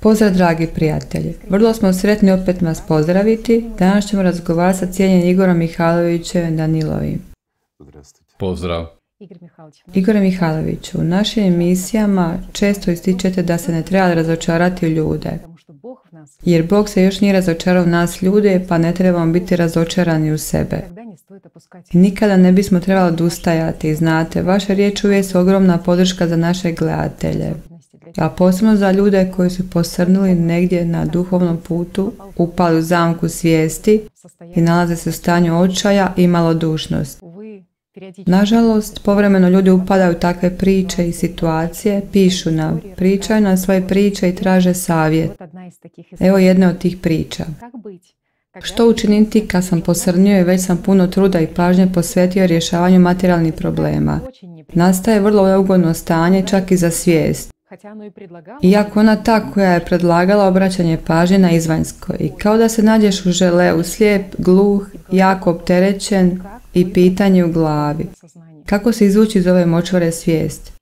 Pozdrav dragi prijatelji, vrlo smo sretni opet vas pozdraviti. Danas ćemo razgovarati sa cijenjenim Igorom i Danilovim. Pozdrav. Igore Mihaloviću, u našim emisijama često ističete da se ne treba razočarati u ljude, jer Bog se još nije razočarao nas ljude, pa ne trebamo biti razočarani u sebe. nikada ne bismo trebali odustajati, znate, vaše riječ uvijek su ogromna podrška za naše gledatelje a posebno za ljude koji su posrnuli negdje na duhovnom putu, upali u zamku svijesti i nalaze se u stanju očaja i malodušnost. Nažalost, povremeno ljudi upadaju u takve priče i situacije, pišu nam, pričaju nam svoje priče i traže savjet. Evo jedne od tih priča. Što učiniti kad sam posrnio i već sam puno truda i pažnje posvetio rješavanju materijalnih problema? Nastaje vrlo ugodno stanje čak i za svijest. Iako ona ta koja je predlagala obraćanje pažnje na izvanjskoj, kao da se nađeš u žele, slijep, gluh, jako opterećen i pitanje u glavi. Kako se izvući iz ove močvare svijesti?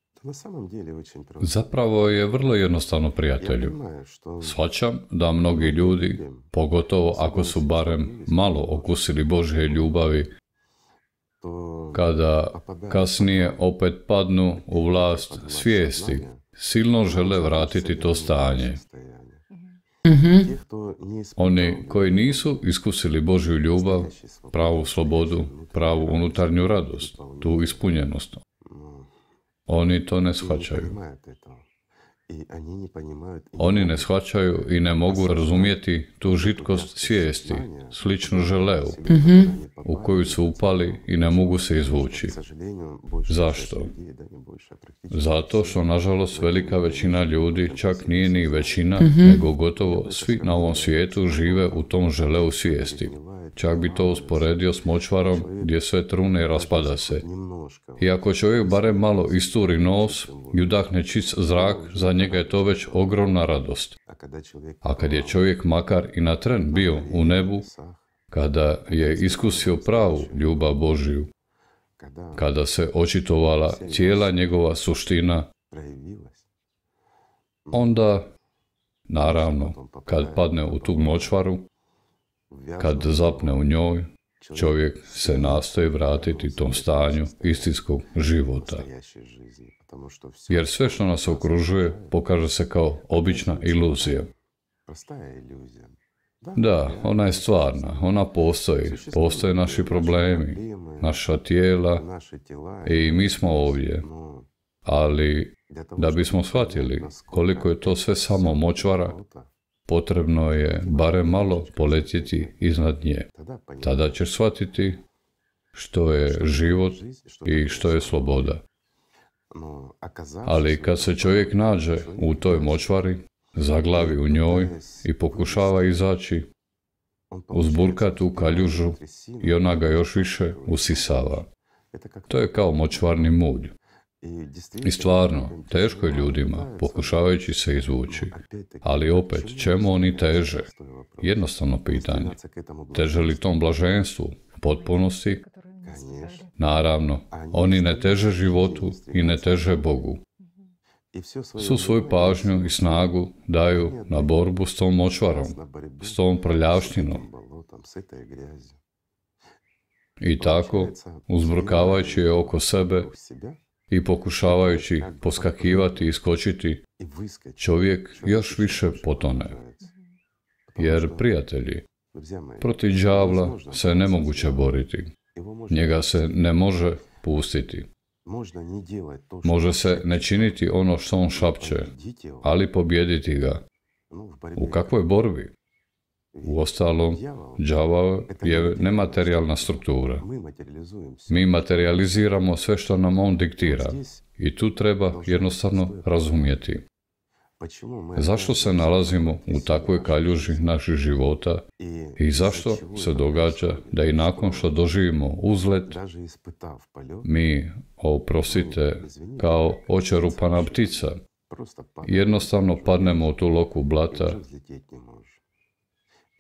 Zapravo je vrlo jednostavno, prijatelju. Svaćam da mnogi ljudi, pogotovo ako su barem malo okusili Božje ljubavi, kada kasnije opet padnu u vlast svijesti, silno žele vratiti to stanje. Mhm. Oni koji nisu iskusili Božju ljubav, pravu slobodu, pravu unutarnju radost, tu ispunjenost, oni to ne shvaćaju. Oni ne shvaćaju i ne mogu razumjeti tu žitkost svijesti, sličnu želeu, u koju su upali i ne mogu se izvući. Zašto? Zato što, nažalost, velika većina ljudi, čak nije ni većina, nego gotovo svi na ovom svijetu žive u tom želeu svijesti. Čak bi to usporedio s močvarom gdje sve trune i raspada se. I ako čovjek barem malo isturi nos i udahne čist zrak, za njega je to već ogromna radost. A kad je čovjek makar i na tren bio u nebu, kada je iskusio pravu ljubav Božiju, kada se očitovala cijela njegova suština, onda, naravno, pa kad padne u tu močvaru, kad zapne u njoj, Čovjek se nastoji vratiti tom stanju istinskog života. Jer sve što nas okružuje pokaže se kao obična iluzija. Pa da, ona je stvarna, ona postoji. Postoje naši problemi, naša tijela i mi smo ovdje. Ali da bismo shvatili koliko je to sve samo močvara, potrebno je barem malo poletjeti iznad nje. Pa Tada ćeš shvatiti što je život i što je sloboda. Ali kad se čovjek nađe u toj močvari, zaglavi u njoj i pokušava izaći, uzburka tu kaljužu i ona ga još više usisava. To je kao močvarni mulj. I stvarno, teško je ljudima, pokušavajući se izvući. Ali opet, čemu oni teže? Jednostavno pitanje. Teže li tom blaženstvu, potpunosti? Naravno, oni ne teže životu i ne teže Bogu. Su svoju pažnju i snagu daju na borbu s tom močvarom, s tom prljavštinom. I tako, uzbrkavajući je oko sebe, i pokušavajući poskakivati i iskočiti, čovjek još više potone. Jer, prijatelji, protiv džavla se nemoguće boriti. Njega se ne može pustiti. Može se ne činiti ono što on šapće, ali pobjediti ga. U kakvoj borbi? Uostalom, đavao je nematerijalna struktura. Mi materializiramo sve što nam on diktira i tu treba jednostavno razumjeti. Zašto se nalazimo u takvoj kaljuži naših života i zašto se događa da i nakon što doživimo uzlet, mi, oprostite, kao očerupana ptica, jednostavno padnemo u tu loku blata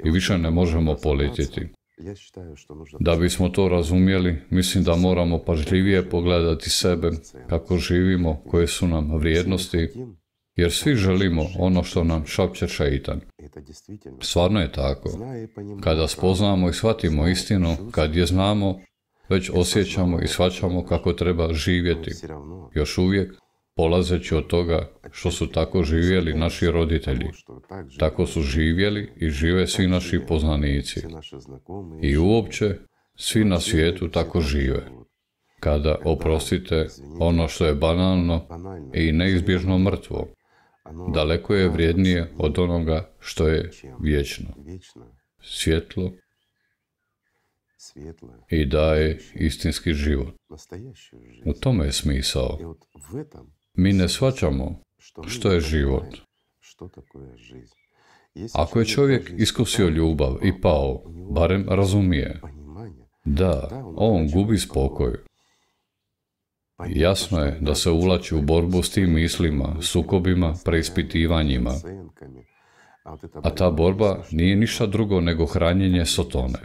i više ne možemo poletjeti. Da bismo to razumjeli, mislim da moramo pažljivije pogledati sebe, kako živimo, koje su nam vrijednosti, jer svi želimo ono što nam šapće šeitan. Stvarno je tako. Kada spoznamo i shvatimo istinu, kad je znamo, već osjećamo i shvaćamo kako treba živjeti. Još uvijek polazeći od toga što su tako živjeli naši roditelji. Tako su živjeli i žive svi naši poznanici. I uopće, svi na znači, svijetu znači, tako znači, žive. Kada oprostite ono što je banalno i neizbježno mrtvo, daleko je vrijednije od onoga što je ono, vječno. Svjetlo i daje istinski život. U tome je smisao. Mi ne shvaćamo što je život. Ako je čovjek iskusio ljubav i pao, barem razumije. Da, on gubi spokoj. Jasno je da se uvlači u borbu s tim mislima, sukobima, preispitivanjima. A ta borba nije ništa drugo nego hranjenje sotone.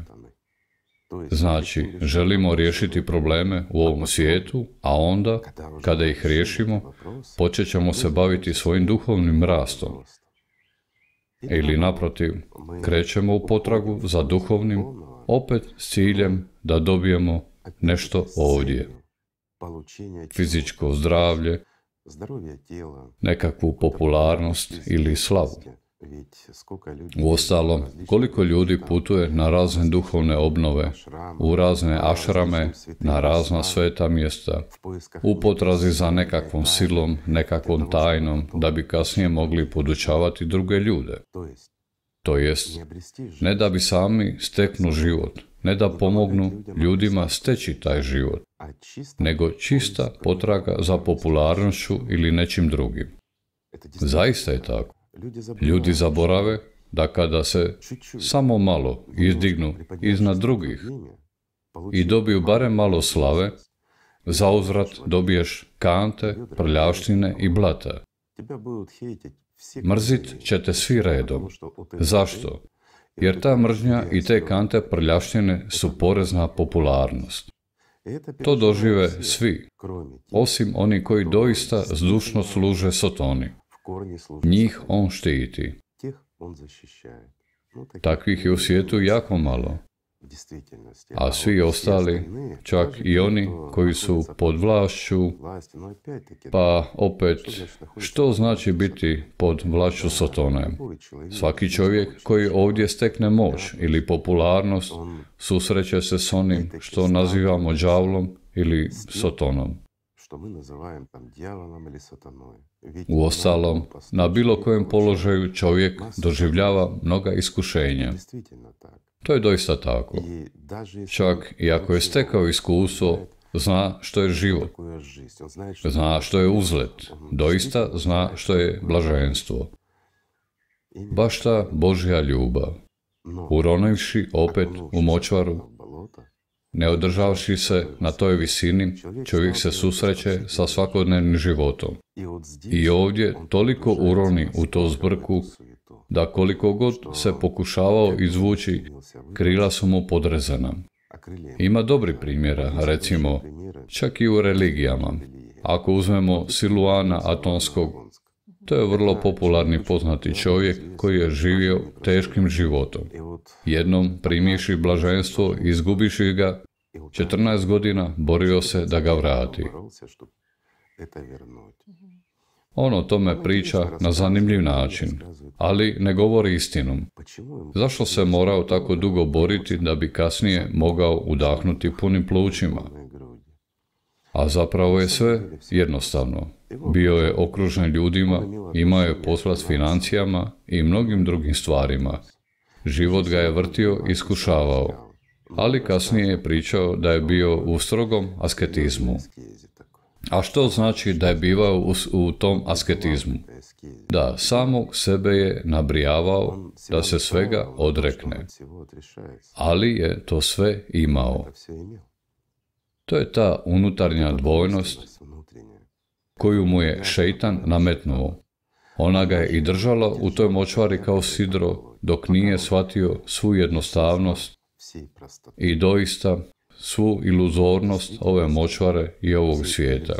Znači, želimo riješiti probleme u ovom svijetu, a onda, kada ih riješimo, pa počet ćemo se baviti svojim duhovnim rastom. Ili naprotiv, krećemo u potragu za duhovnim, opet s ciljem da dobijemo nešto ovdje. Fizičko zdravlje, nekakvu popularnost ili slavu. Uostalom, koliko ljudi putuje na razne duhovne obnove, u razne ašrame, na razna sveta mjesta, u potrazi za nekakvom silom, nekakvom tajnom, da bi kasnije mogli podučavati druge ljude. To jest, ne da bi sami steknu život, ne da pomognu ljudima steći taj život, nego čista potraga za popularnošću ili nečim drugim. Zaista je tako. Ljudi zaborave da kada se samo malo izdignu iznad drugih i dobiju barem malo slave, za uzvrat dobiješ kante, prljavštine i blata. Mrzit ćete svi redom. Zašto? Jer ta mržnja i te kante prljaštine su porezna popularnost. E, to dožive svi, osim oni koji doista zdušno služe Sotoni. Njih on štiti. Takvih je u svijetu jako malo. A svi ostali, čak i oni koji su pod vlašću, pa opet, što znači biti pod vlašću sotone Svaki čovjek koji ovdje stekne moć ili popularnost susreće se s onim što nazivamo džavlom ili Sotonom. ili Sotonom. Uostalom, na bilo kojem položaju čovjek doživljava mnoga iskušenja. To je doista tako. Čak i ako je stekao iskustvo, zna što je život, zna što je uzlet, doista zna što je blaženstvo. Baš ta Božja ljubav, uronivši opet u močvaru ne održavši se na toj visini, čovjek se susreće sa svakodnevnim životom. I ovdje toliko uroni u to zbrku, da koliko god se pokušavao izvući, krila su mu podrezana. Ima dobri primjera, recimo, čak i u religijama. Ako uzmemo Siluana Atonskog, to je vrlo popularni poznati čovjek koji je živio teškim životom. Jednom primiši blaženstvo, izgubiši ga 14 godina borio se da ga vrati. E, mhm. On o tome priča na zanimljiv način, ali ne govori istinom. Pa Zašto se morao tako dugo boriti da bi kasnije mogao udahnuti punim plućima? A zapravo je sve jednostavno. Bio je okružen ljudima, imao je posla s financijama i mnogim drugim stvarima. Život ga je vrtio i iskušavao ali kasnije je pričao da je bio u strogom asketizmu. A što znači da je bivao u, tom asketizmu? Da, samog sebe je nabrijavao da se svega odrekne, ali je to sve imao. To je ta unutarnja dvojnost koju mu je šeitan nametnuo. Ona ga je i držala u toj močvari kao sidro, dok nije shvatio svu jednostavnost i doista svu iluzornost ove močvare i ovog svijeta.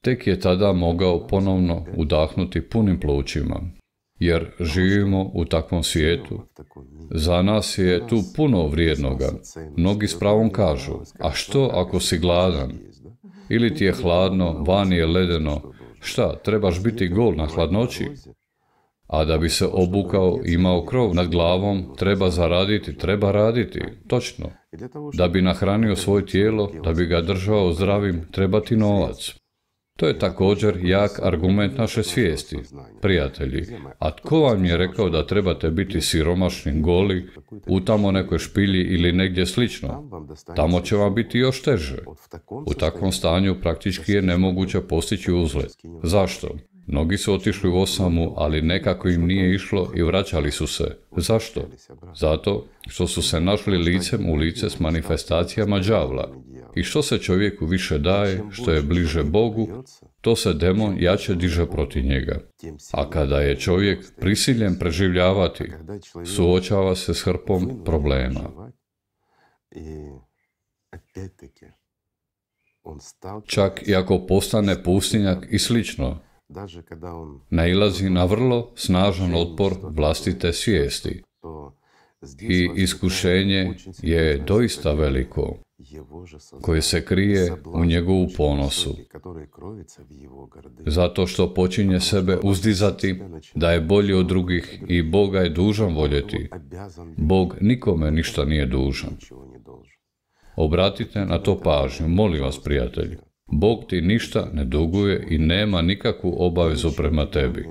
Tek je tada mogao ponovno udahnuti punim plućima, jer ono živimo u takvom svijetu. Za nas je tu puno vrijednoga. Mnogi s pravom ono kažu, a što ako si gladan? Ili ti je hladno, vani je ledeno, šta, trebaš biti gol na hladnoći? a da bi se obukao, imao krov nad glavom, treba zaraditi, treba raditi, točno. Da bi nahranio svoje tijelo, da bi ga držao zdravim, treba ti novac. To je također jak argument naše svijesti, prijatelji. A tko vam je rekao da trebate biti siromašni, goli, u tamo nekoj špilji ili negdje slično? Tamo će vam biti još teže. U takvom stanju praktički je nemoguće postići uzlet. Zašto? Mnogi su otišli u Osamu, ali nekako im nije išlo i vraćali su se. Zašto? Zato što su se našli licem u lice s manifestacijama džavla. I što se čovjeku više daje, što je bliže Bogu, to se demon jače diže protiv njega. A kada je čovjek prisiljen preživljavati, suočava se s hrpom problema. Čak i ako postane pustinjak i slično, nailazi na vrlo snažan otpor vlastite svijesti i iskušenje je doista veliko koje se krije u njegovu ponosu, zato što počinje sebe uzdizati da je bolji od drugih i Boga je dužan voljeti. Bog nikome ništa nije dužan. Obratite na to pažnju, molim vas prijatelji. Bog ti ništa ne duguje i nema nikakvu obavezu prema tebi.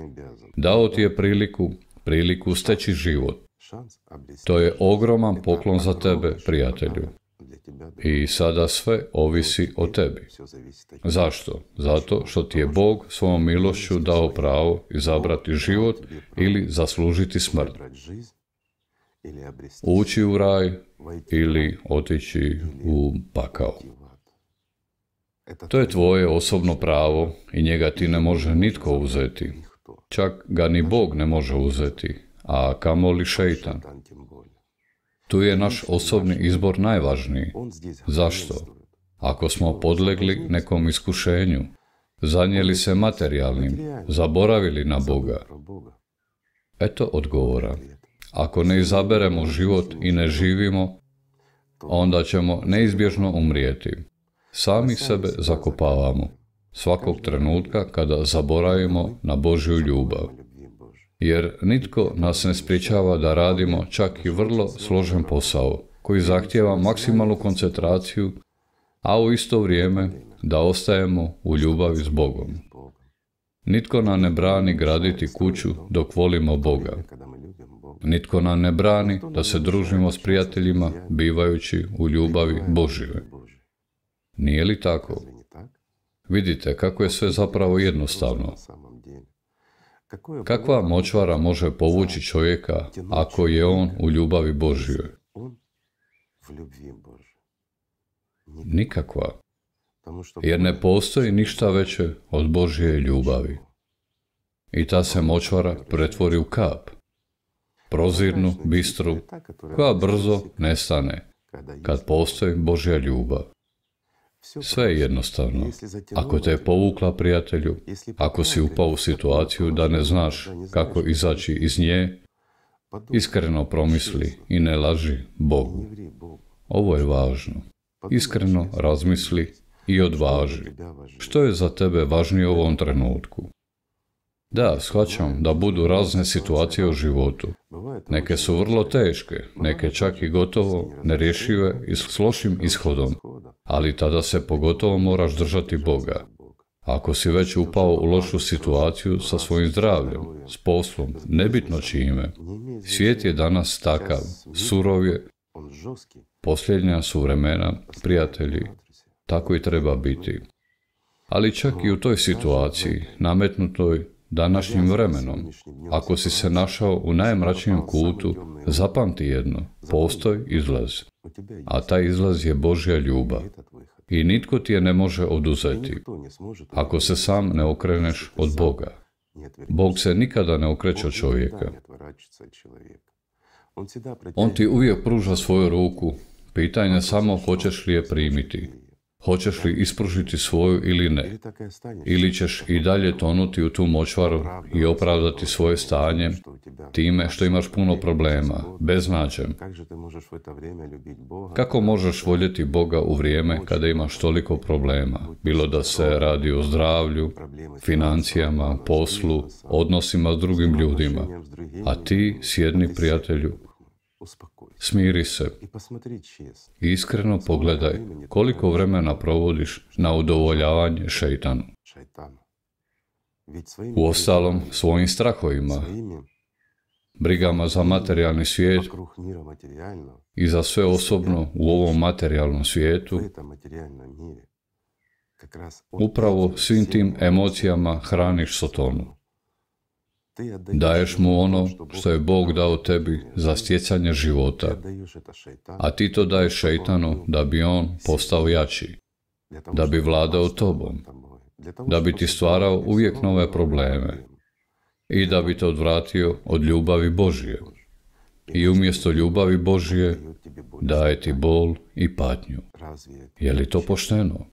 Dao ti je priliku, priliku steći život. To je ogroman poklon za tebe, prijatelju. I sada sve ovisi o tebi. Zašto? Zato što ti je Bog svojom milošću dao pravo izabrati život ili zaslužiti smrt. Ući u raj ili otići u pakao. To je tvoje osobno pravo i njega ti ne može nitko uzeti. Čak ga ni Bog ne može uzeti, a kamoli šeitan. Tu je naš osobni izbor najvažniji. Zašto? Ako smo podlegli nekom iskušenju, zanijeli se materijalnim, zaboravili na Boga. Eto odgovora. Ako ne izaberemo život i ne živimo, onda ćemo neizbježno umrijeti. Sami sebe zakopavamo svakog trenutka kada zaboravimo na Božju ljubav. Jer nitko nas ne spriječava da radimo čak i vrlo složen posao koji zahtjeva maksimalnu koncentraciju, a u isto vrijeme da ostajemo u ljubavi s Bogom. Nitko nam ne brani graditi kuću dok volimo Boga. Nitko nam ne brani da se družimo s prijateljima bivajući u ljubavi Božjoj. Nije li tako? Vidite kako je sve zapravo jednostavno. Kakva močvara može povući čovjeka ako je on u ljubavi Božjoj? Nikakva. Jer ne postoji ništa veće od Božje ljubavi. I ta se močvara pretvori u kap. Prozirnu, bistru, e, koja brzo nestane kad postoji Božja ljubav. Sve je jednostavno. Ako te je povukla prijatelju, ako si upao u situaciju da ne znaš kako izaći iz nje, pa iskreno promisli i ne laži Bogu. Ovo je važno. Pa iskreno razmisli i odvaži. Što je za tebe važnije u ovom trenutku? Da, shvaćam da budu razne situacije u životu. Neke su vrlo teške, neke čak i gotovo nerješive i s lošim ishodom, ali tada se pogotovo moraš držati Boga. Ako si već upao u lošu situaciju sa svojim zdravljem, s poslom, nebitno čime, svijet je danas takav, surov je, posljednja su vremena, prijatelji, tako i treba biti. Ali čak i u toj situaciji, nametnutoj današnjim vremenom. Ako si se našao u najmračnijem kutu, zapamti jedno, postoj izlaz. A taj izlaz je Božja ljubav. I nitko ti je ne može oduzeti, ako se sam ne okreneš od Boga. Bog se nikada ne okreće od čovjeka. On ti uvijek pruža svoju ruku, pitanje samo hoćeš li je primiti hoćeš li ispružiti svoju ili ne, ili ćeš i dalje tonuti u tu močvaru i opravdati svoje stanje time što imaš puno problema, beznađem. Kako možeš voljeti Boga u vrijeme kada imaš toliko problema, bilo da se radi o zdravlju, financijama, poslu, odnosima s drugim ljudima, a ti sjedni prijatelju Smiri se. i Iskreno pogledaj koliko vremena provodiš na udovoljavanje šeitanu. U ostalom, svojim strahovima, brigama za materijalni svijet i za sve osobno u ovom materijalnom svijetu, upravo svim tim emocijama hraniš Sotonu. Daješ mu ono što je Bog dao tebi za stjecanje života, a ti to daješ šeitanu da bi on postao jači, da bi vladao tobom, da bi ti stvarao uvijek nove probleme i da bi te odvratio od ljubavi Božije. I umjesto ljubavi Božije daje ti bol i patnju. Je li to pošteno?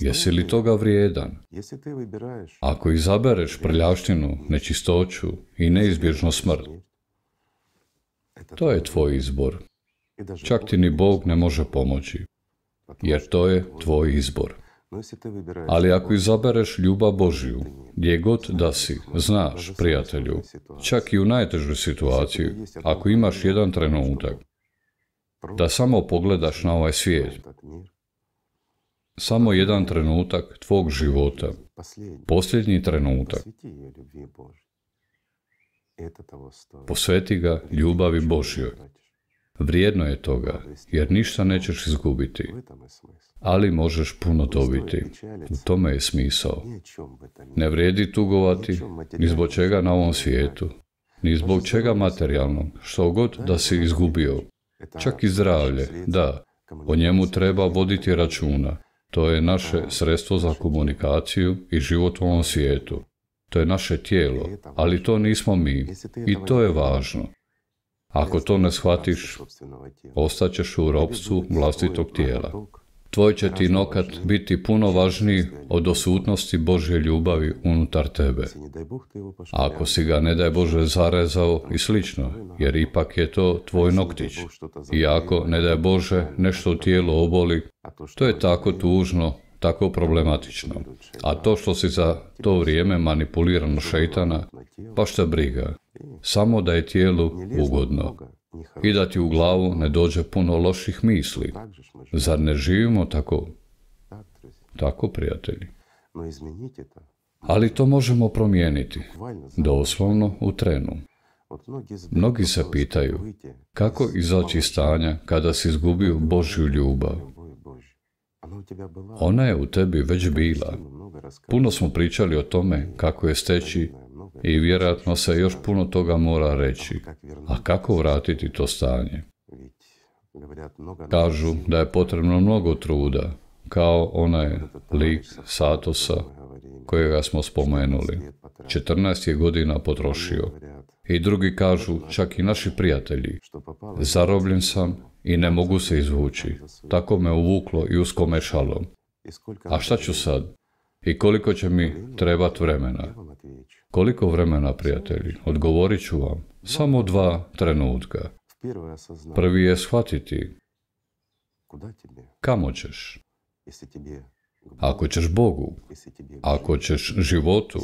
Jesi li toga vrijedan? Ako izabereš prljavštinu, nečistoću i neizbježno smrt, to je tvoj izbor. Čak ti ni Bog ne može pomoći, pa jer to je tvoj izbor. Ali ako izabereš ljubav Božju, gdje god da si, znaš, prijatelju, čak i u najtežoj situaciji, ako imaš jedan trenutak, da samo pogledaš na ovaj svijet samo jedan trenutak tvog života, posljednji trenutak. Posveti ga ljubavi Božjoj. Vrijedno je toga, jer ništa nećeš izgubiti, ali možeš puno dobiti. U tome je smisao. Ne vrijedi tugovati ni zbog čega na ovom svijetu, ni zbog čega materijalnom, što god da si izgubio. Čak i zdravlje, da, o njemu treba voditi računa. To je naše sredstvo za komunikaciju i život u ovom svijetu. To je naše tijelo, ali to nismo mi. I to je važno. Ako to ne shvatiš, ostaćeš u ropstvu vlastitog tijela tvoj će ti nokat biti puno važniji od osutnosti Božje ljubavi unutar tebe. ako si ga, ne daj Bože, zarezao i slično, jer ipak je to tvoj noktić. I ako, ne daj Bože, nešto tijelo oboli, to je tako tužno, tako problematično. A to što si za to vrijeme manipuliran šeitana, baš te briga. Samo da je tijelu ugodno i da u glavu ne dođe puno loših misli. Zar ne živimo tako? Tako, prijatelji. Ali to možemo promijeniti, doslovno u trenu. Mnogi se pitaju, kako izaći stanja kada si izgubio Božju ljubav? Ona je u tebi već bila. Puno smo pričali o tome kako je steći i vjerojatno se još puno toga mora reći. A kako vratiti to stanje? Kažu da je potrebno mnogo truda, kao onaj lik Satosa kojega smo spomenuli. 14 je godina potrošio. I drugi kažu, čak i naši prijatelji, zarobljen sam i ne mogu se izvući. Tako me uvuklo i uskomešalo. A šta ću sad? I koliko će mi trebati vremena? Koliko vremena, prijatelji? Odgovorit ću vam. Samo dva trenutka. Prvi je shvatiti kamo ćeš. Ako ćeš Bogu, ako ćeš životu,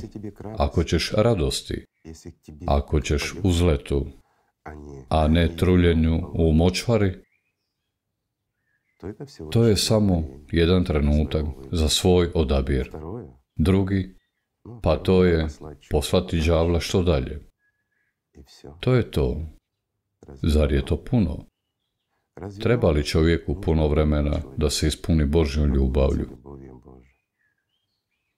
ako ćeš radosti, ako ćeš uzletu, a ne truljenju u močvari, to je samo jedan trenutak ovaj za svoj odabir. Drugi, pa to je poslati džavla što dalje. To je to. Zar je to puno? Treba li čovjeku puno vremena da se ispuni Božjom ljubavlju?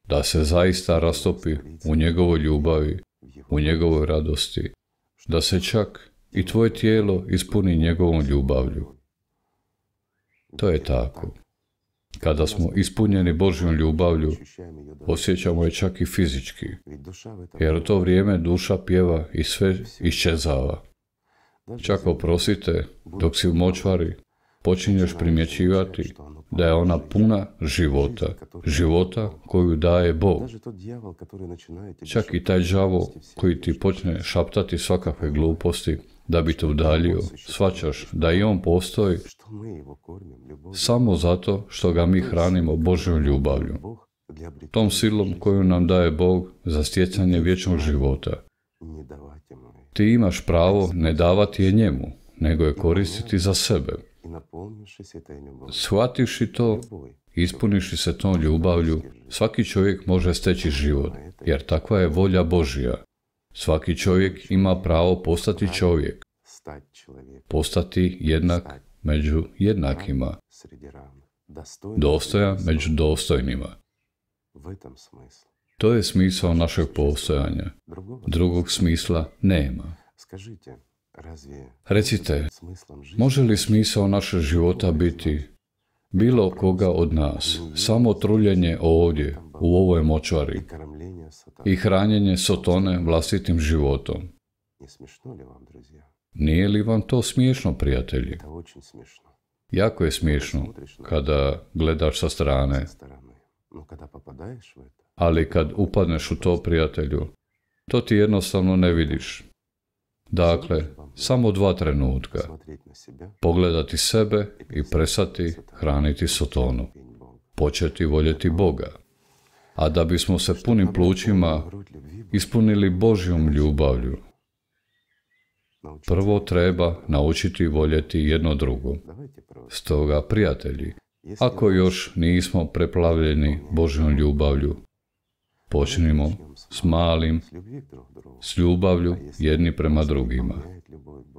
Da se zaista rastopi u njegovoj ljubavi, u njegovoj radosti, da se čak i tvoje tijelo ispuni njegovom ljubavlju. To je tako. Kada smo ispunjeni Božjom ljubavlju, osjećamo je čak i fizički, jer u to vrijeme duša pjeva i sve iščezava. Čak oprosite, dok si u močvari, počinješ primjećivati da je ona puna života, života koju daje Bog. Čak i taj đavo koji ti počne šaptati svakakve gluposti, da bi te udaljio. shvaćaš da i on postoji samo zato što ga mi hranimo Božjom ljubavlju. Tom silom koju nam daje Bog za stjecanje vječnog života. Ti imaš pravo ne davati je njemu, nego je koristiti za sebe. Shvatiši to, ispuniši se tom ljubavlju, svaki čovjek može steći život, jer takva je volja Božja. Svaki čovjek ima pravo postati čovjek, postati jednak među jednakima, dostoja među dostojnima. To je smisao našeg postojanja. Drugog smisla nema. Recite, može li smisao našeg života biti bilo koga od nas, samo truljenje ovdje, u ovoj močvari i hranjenje sotone vlastitim životom. Nije li vam to smiješno, prijatelji? Jako je smiješno kada gledaš sa strane. Ali kad upadneš u to, prijatelju, to ti jednostavno ne vidiš. Dakle, samo dva trenutka. Pogledati sebe i presati hraniti sotonu. Početi voljeti Boga. A da bismo se punim plućima ispunili Božjom ljubavlju, prvo treba naučiti voljeti jedno drugo. Stoga, prijatelji, ako još nismo preplavljeni Božjom ljubavlju, počnimo s malim, s ljubavlju jedni prema drugima.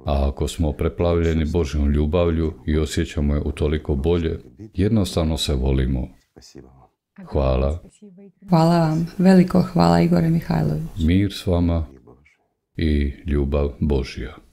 A ako smo preplavljeni Božjom ljubavlju i osjećamo je utoliko bolje, jednostavno se volimo. Hvala. Hvala vam. Veliko hvala Igore Mihajlović. Mir s vama i ljubav Božja.